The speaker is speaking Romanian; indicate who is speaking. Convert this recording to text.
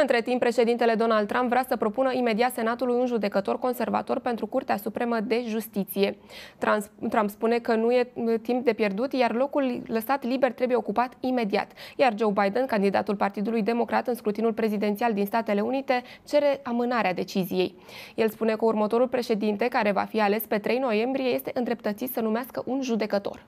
Speaker 1: Între timp, președintele Donald Trump vrea să propună imediat Senatului un judecător conservator pentru Curtea Supremă de Justiție. Trump, spune că nu e timp de pierdut, iar locul lăsat liber trebuie ocupat imediat. Iar Joe Biden, candidatul Partidului Democrat în scrutinul prezidențial din Statele Unite, cere amânarea deciziei. El spune că următorul președinte, care va fi ales pe 3 noiembrie, este îndreptățit să numească un judecător.